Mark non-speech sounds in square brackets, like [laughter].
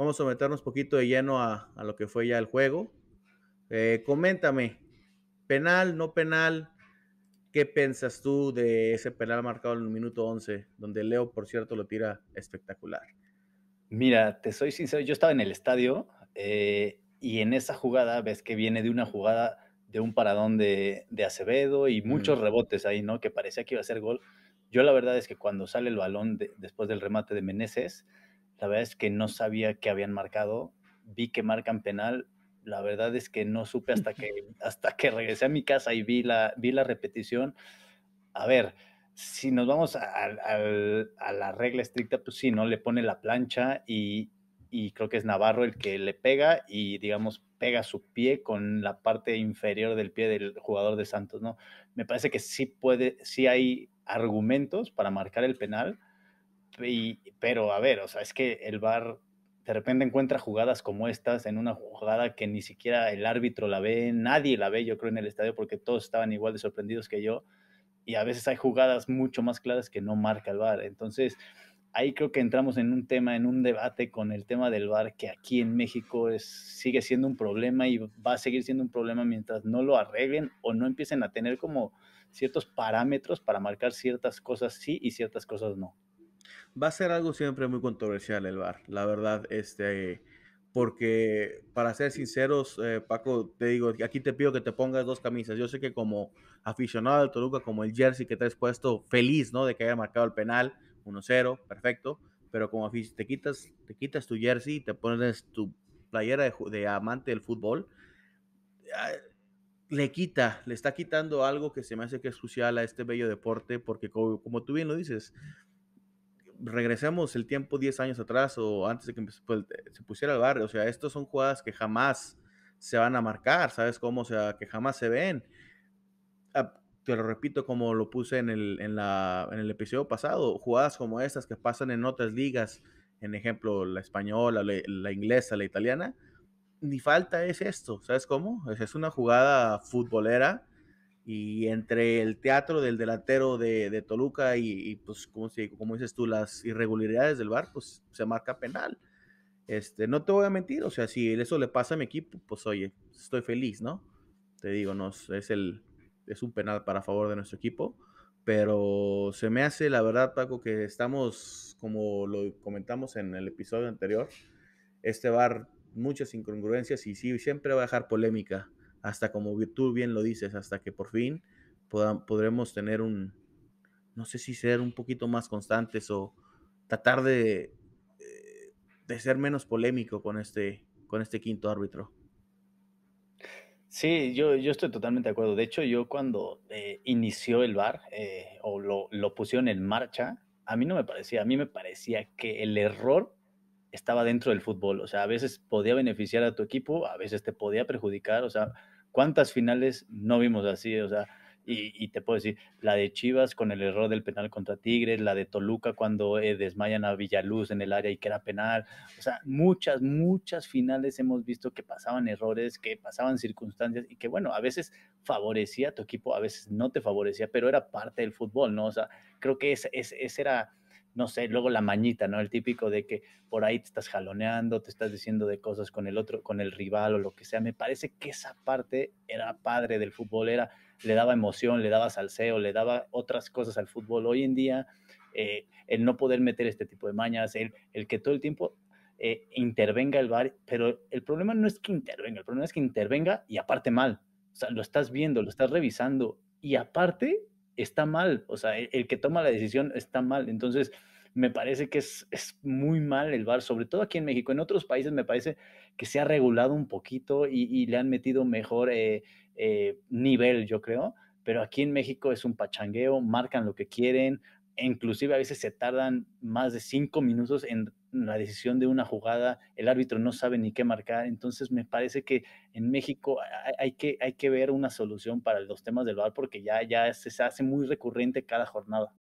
vamos a meternos poquito de lleno a, lo que fue ya el juego. Eh, coméntame, penal, no penal, ¿qué piensas tú de ese penal marcado en el minuto 11, donde Leo, por cierto, lo tira espectacular? Mira, te soy sincero, yo estaba en el estadio eh, y en esa jugada ves que viene de una jugada de un paradón de, Acevedo y mm. muchos rebotes ahí, ¿no? Que parecía que iba a ser gol. Yo la verdad es que cuando sale el balón después del remate de Meneses, la verdad es que no sabía que habían marcado. Vi que marcan penal. La verdad es que no supe hasta que, [laughs] hasta que regresé a mi casa y vi la, vi la repetición. A ver, si nos vamos a, a, la regla estricta, pues sí, ¿no? Le pone la plancha y, y, creo que es Navarro el que le pega y, digamos, pega su pie con la parte inferior del pie del jugador de Santos, ¿no? Me parece que sí puede, sí hay argumentos para marcar el penal, pero a ver, o sea, es que el VAR de repente encuentra jugadas como estas en una jugada que ni siquiera el árbitro la ve, nadie la ve, yo creo, en el estadio, porque todos estaban igual de sorprendidos que yo. Y a veces hay jugadas mucho más claras que no marca el VAR. Entonces, ahí creo que entramos en un tema, en un debate con el tema del VAR, que aquí en México es, sigue siendo un problema y va a seguir siendo un problema mientras no lo arreglen o no empiecen a tener como ciertos parámetros para marcar ciertas cosas sí y ciertas cosas no va a ser algo siempre muy controversial el bar, la verdad, este, porque para ser sinceros, eh, Paco, te digo, aquí te pido que te pongas dos camisas. Yo sé que como aficionado del Toluca, como el jersey que te has puesto, feliz, ¿no? De que haya marcado el penal 1-0, perfecto, pero como aficionado, te quitas, te quitas tu jersey, y te pones tu playera de, amante del fútbol. Ah, le quita, le está quitando algo que se me hace que es crucial a este bello deporte, porque como tú bien lo dices, regresemos el tiempo 10 años atrás o antes de que pues, eh, se pusiera el barrio, o sea, estas son jugadas que jamás se van a marcar, ¿sabes cómo? sea, que jamás se ven. Ah, te lo repito como lo puse en el, en, el episodio pasado, jugadas como estas que pasan en otras ligas, en ejemplo, la española, la, inglesa, la italiana, ni falta es esto, ¿sabes cómo? Es, es una jugada futbolera y entre el teatro del delantero de, Toluca y, pues, como, como dices tú, las irregularidades del bar, pues se marca penal. Este, no te voy a mentir, o sea, si eso le pasa a mi equipo, pues oye, estoy feliz, ¿no? Te digo, no, es, el, es un penal para favor de nuestro equipo, pero se me hace, la verdad, Paco, que estamos, como lo comentamos en el episodio anterior, este bar, muchas incongruencias y sí, siempre va a dejar polémica hasta como tú bien lo dices, hasta que por fin podremos tener un, no sé si ser un poquito más constantes o tratar de, eh, de ser menos polémico con este, con este quinto árbitro. Sí, yo, yo estoy totalmente de acuerdo. De hecho, yo cuando eh, inició el VAR eh, o lo, lo pusieron en marcha, a mí no me parecía, a mí me parecía que el error estaba dentro del fútbol. O sea, a veces podía beneficiar a tu equipo, a veces te podía perjudicar. O sea, ¿Cuántas finales no vimos así? O sea, y, te puedo decir, la de Chivas con el error del penal contra Tigres, la de Toluca cuando eh, desmayan a Villaluz en el área y que era penal. O sea, muchas, muchas finales hemos visto que pasaban errores, que pasaban circunstancias y que, bueno, a veces favorecía a tu equipo, a veces no te favorecía, pero era parte del fútbol, ¿no? O sea, creo que ese era no sé, luego la mañita, ¿no? El típico de que por ahí te estás jaloneando, te estás diciendo de cosas con el otro, con el rival o lo que sea. Me parece que esa parte era padre del fútbol, era, le daba emoción, le daba salseo, le daba otras cosas al fútbol. Hoy en día, eh, el no poder meter este tipo de mañas, el, el que todo el tiempo eh, intervenga el bar pero el problema no es que intervenga, el problema es que intervenga y aparte mal. O sea, lo estás viendo, lo estás revisando y aparte está mal, o sea, e, el, que toma la decisión está mal. Entonces, me parece que es, muy mal el bar, sobre todo aquí en México. En otros países me parece que se ha regulado un poquito y, le han metido mejor eh, eh, nivel, yo creo, pero aquí en México es un pachangueo, marcan lo que quieren, e inclusive a veces se tardan más de cinco minutos en la decisión de una jugada, el árbitro no sabe ni qué marcar, entonces me parece que en México hay que, hay que ver una solución para los temas del VAR porque ya, ya se hace muy recurrente cada jornada.